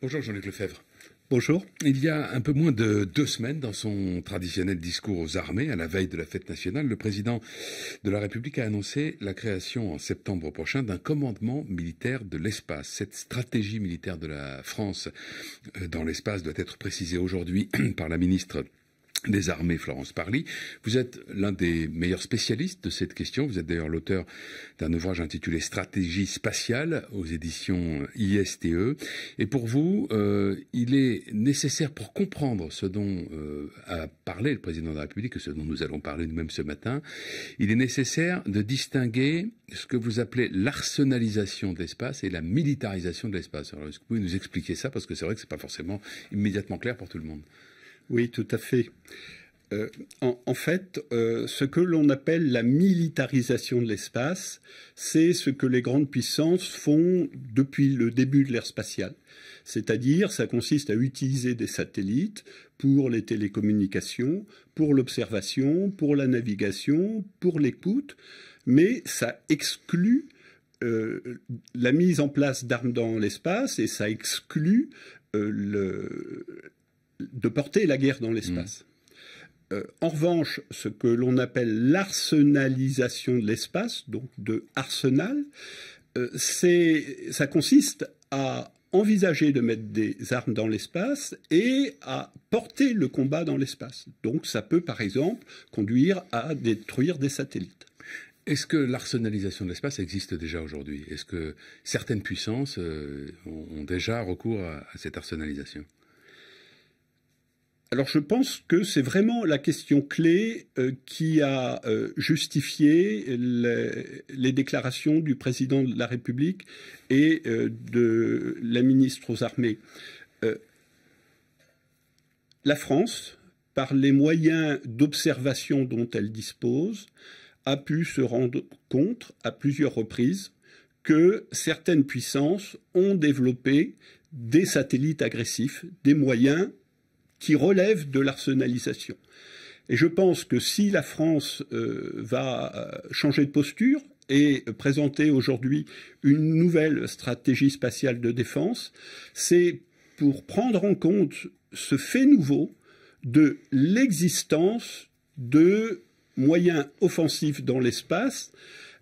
Bonjour Jean-Luc Lefebvre. Bonjour. Il y a un peu moins de deux semaines, dans son traditionnel discours aux armées, à la veille de la fête nationale, le président de la République a annoncé la création en septembre prochain d'un commandement militaire de l'espace. Cette stratégie militaire de la France euh, dans l'espace doit être précisée aujourd'hui par la ministre des armées, Florence Parly. Vous êtes l'un des meilleurs spécialistes de cette question. Vous êtes d'ailleurs l'auteur d'un ouvrage intitulé Stratégie spatiale aux éditions ISTE. Et pour vous, euh, il est nécessaire pour comprendre ce dont euh, a parlé le président de la République et ce dont nous allons parler nous-mêmes ce matin, il est nécessaire de distinguer ce que vous appelez l'arsenalisation de l'espace et la militarisation de l'espace. Alors, est-ce que vous pouvez nous expliquer ça Parce que c'est vrai que n'est pas forcément immédiatement clair pour tout le monde. Oui, tout à fait. Euh, en, fait, euh, ce que l'on appelle la militarisation de l'espace, c'est ce que les grandes puissances font depuis le début de l'ère spatiale. C'est-à-dire, ça consiste à utiliser des satellites pour les télécommunications, pour l'observation, pour la navigation, pour l'écoute, mais ça exclut euh, la mise en place d'armes dans l'espace et ça exclut le de porter la guerre dans l'espace. Mmh. Euh, en revanche, ce que l'on appelle l'arsenalisation de l'espace, donc de arsenal, euh, ça consiste à envisager de mettre des armes dans l'espace et à porter le combat dans l'espace. Donc ça peut par exemple conduire à détruire des satellites. Est-ce que l'arsenalisation de l'espace existe déjà aujourd'hui Est-ce que certaines puissances euh, ont déjà recours à cette arsenalisation alors je pense que c'est vraiment la question clé euh, qui a euh, justifié les, déclarations du président de la République et euh, de la ministre aux armées. la France, par les moyens d'observation dont elle dispose, a pu se rendre compte à plusieurs reprises que certaines puissances ont développé des satellites agressifs, des moyens qui relève de l'arsenalisation. Et je pense que si la France euh, va euh, changer de posture et présenter aujourd'hui une nouvelle stratégie spatiale de défense, c'est pour prendre en compte ce fait nouveau de l'existence de moyens offensifs dans l'espace,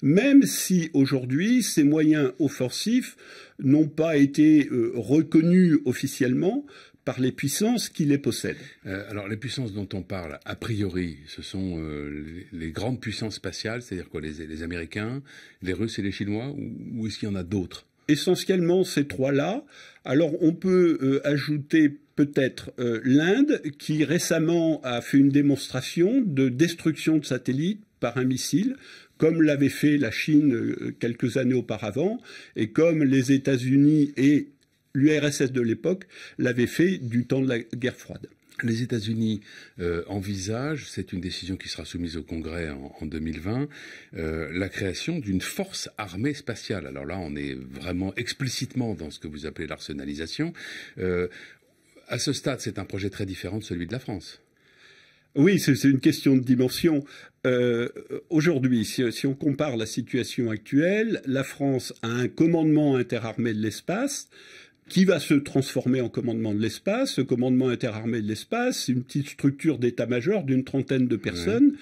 même si aujourd'hui ces moyens offensifs n'ont pas été euh, reconnus officiellement par les puissances qui les possèdent. Euh, alors les puissances dont on parle, a priori, ce sont euh, les, grandes puissances spatiales, c'est-à-dire quoi, les, Américains, les Russes et les Chinois, ou, est-ce qu'il y en a d'autres Essentiellement ces trois-là. Alors on peut euh, ajouter peut-être l'Inde, qui récemment a fait une démonstration de destruction de satellites par un missile, comme l'avait fait la Chine quelques années auparavant, et comme les États-Unis et l'URSS de l'époque l'avait fait du temps de la guerre froide. Les États-Unis euh, envisagent, c'est une décision qui sera soumise au Congrès en, 2020, euh, la création d'une force armée spatiale. Alors là, on est vraiment explicitement dans ce que vous appelez l'arsenalisation. Euh, à ce stade, c'est un projet très différent de celui de la France. Oui, c'est une question de dimension. Aujourd'hui, si, si, on compare la situation actuelle, la France a un commandement interarmé de l'espace qui va se transformer en commandement de l'espace, ce commandement interarmé de l'espace, une petite structure d'état-major d'une trentaine de personnes,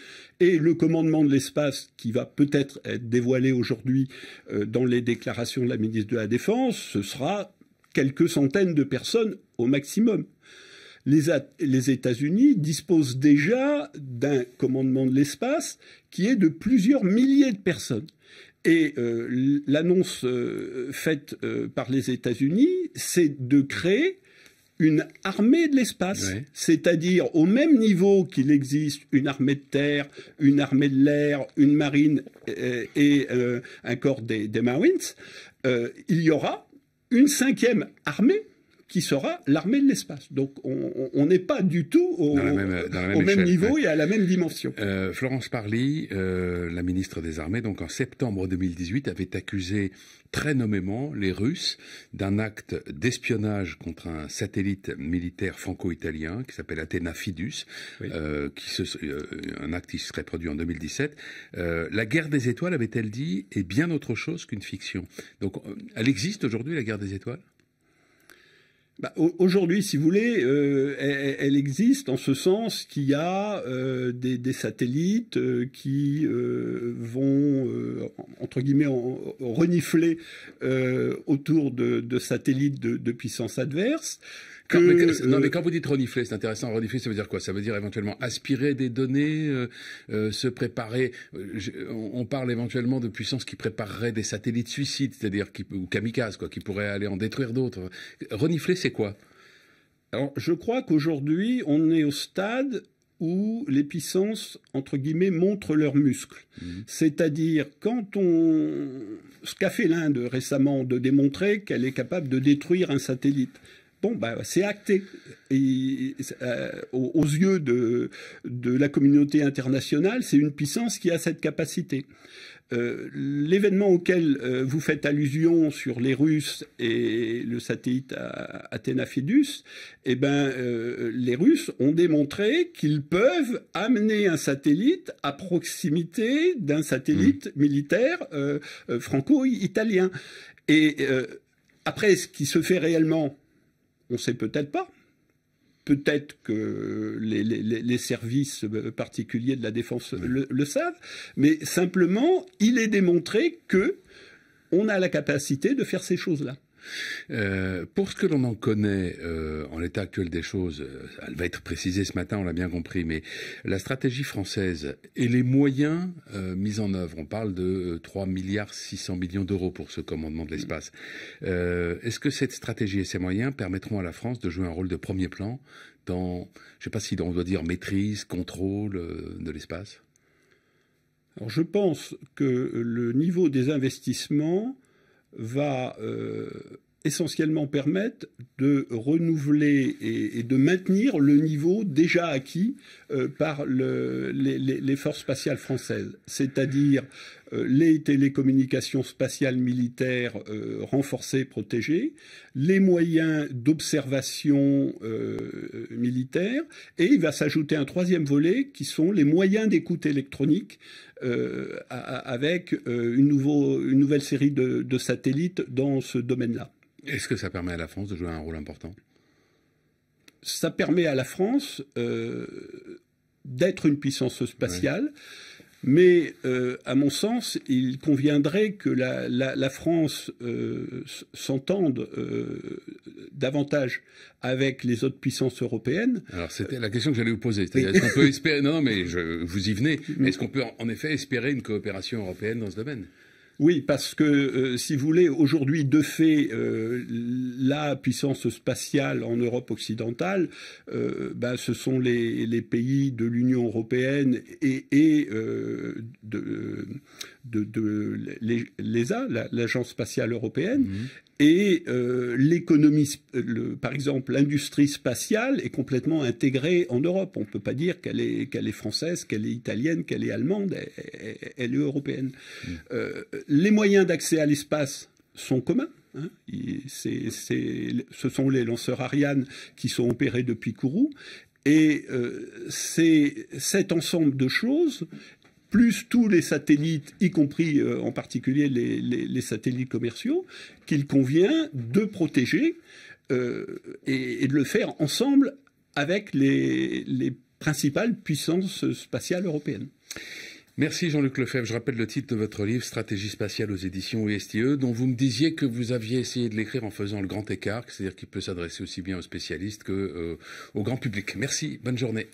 et le commandement de l'espace qui va peut-être être dévoilé aujourd'hui euh, dans les déclarations de la ministre de la Défense, ce sera quelques centaines de personnes au maximum. les États-Unis disposent déjà d'un commandement de l'espace qui est de plusieurs milliers de personnes. Et euh, l'annonce euh, faite euh, par les États-Unis, c'est de créer une armée de l'espace, c'est-à-dire au même niveau qu'il existe une armée de terre, une armée de l'air, une marine et un corps des Marines, il y aura une cinquième armée qui sera l'armée de l'espace. Donc on n'est pas du tout au, même, niveau et à la même dimension. Euh, Florence Parly, euh, la ministre des Armées, donc en septembre 2018, avait accusé très nommément les Russes d'un acte d'espionnage contre un satellite militaire franco-italien qui s'appelle Athena Fidus, un euh, qui se, euh, un acte serait produit en 2017. la guerre des étoiles, avait-elle dit, est bien autre chose qu'une fiction. Donc elle existe aujourd'hui, la guerre des étoiles bah, aujourd'hui, si vous voulez, euh, elle, existe en ce sens qu'il y a euh, des, satellites euh, qui vont, entre guillemets, renifler autour de, satellites de, puissance adverse. Non mais, quand vous dites renifler, c'est intéressant. Renifler, ça veut dire quoi Ça veut dire éventuellement aspirer des données, euh, euh, se préparer. Euh, on parle éventuellement de puissances qui prépareraient des satellites suicides, c'est-à-dire qui, ou kamikazes, quoi, qui pourraient aller en détruire d'autres. Renifler, c'est quoi Alors, je crois qu'aujourd'hui, on est au stade où les puissances, entre guillemets, montrent leurs muscles. Mhm. C'est-à-dire, quand on... Ce qu'a fait l'Inde récemment, de démontrer qu'elle est capable de détruire un satellite. Bah, c'est acté. Euh, aux yeux de, de, la communauté internationale, c'est une puissance qui a cette capacité. Euh, l'événement auquel euh, vous faites allusion sur les Russes et le satellite Athénafidus, fidus eh ben, les Russes ont démontré qu'ils peuvent amener un satellite à proximité d'un satellite mmh. militaire franco-italien. Et après, ce qui se fait réellement, on ne sait peut-être pas. Peut-être que les, services euh, particuliers de la défense le, le, savent, mais simplement, il est démontré que on a la capacité de faire ces choses-là. Euh, pour ce que l'on en connaît euh, en l'état actuel des choses, euh, elle va être précisée ce matin, on l'a bien compris, mais la stratégie française et les moyens mis en œuvre, on parle de 3 milliards 600 millions d'euros pour ce commandement de l'espace. Est-ce que cette stratégie et ces moyens permettront à la France de jouer un rôle de premier plan dans, je ne sais pas si on doit dire maîtrise, contrôle de l'espace alors je pense que le niveau des investissements va euh, essentiellement permettre de renouveler et, de maintenir le niveau déjà acquis euh, par les, forces spatiales françaises, c'est-à-dire euh, les télécommunications spatiales militaires renforcées, protégées, les moyens d'observation militaire, et il va s'ajouter un troisième volet qui sont les moyens d'écoute électronique euh, avec euh, une, nouveau, une, nouvelle série de, de satellites dans ce domaine-là. Est-ce que ça permet à la France de jouer un rôle important Ça permet à la France euh, d'être une puissance spatiale. Mais euh, à mon sens, il conviendrait que la, la, la France euh, s'entende euh, davantage avec les autres puissances européennes. Alors c'était la question que j'allais vous poser. est qu'on peut espérer Non, mais vous y venez. est-ce qu'on peut en effet espérer une coopération européenne dans ce domaine oui, parce que euh, si vous voulez, aujourd'hui, de fait, euh, la puissance spatiale en Europe occidentale, euh, bah, ce sont les, pays de l'Union européenne et, de, de, l'ESA, l'Agence spatiale européenne. Mmh et l'économie, par exemple, l'industrie spatiale est complètement intégrée en Europe. On ne peut pas dire qu'elle est, est française, qu'elle est italienne, qu'elle est allemande, elle, est européenne. Mmh les moyens d'accès à l'espace sont communs. Hein. ce sont les lanceurs Ariane qui sont opérés depuis Kourou. Et euh, c'est cet ensemble de choses, plus tous les satellites, y compris euh, en particulier les, satellites commerciaux, qu'il convient de protéger euh, et, de le faire ensemble avec les principales puissances spatiales européennes. Merci Jean-Luc Lefebvre. Je rappelle le titre de votre livre, Stratégie spatiale aux éditions USTE, dont vous me disiez que vous aviez essayé de l'écrire en faisant le grand écart, c'est-à-dire qu'il peut s'adresser aussi bien aux spécialistes que euh, au grand public. Merci, bonne journée.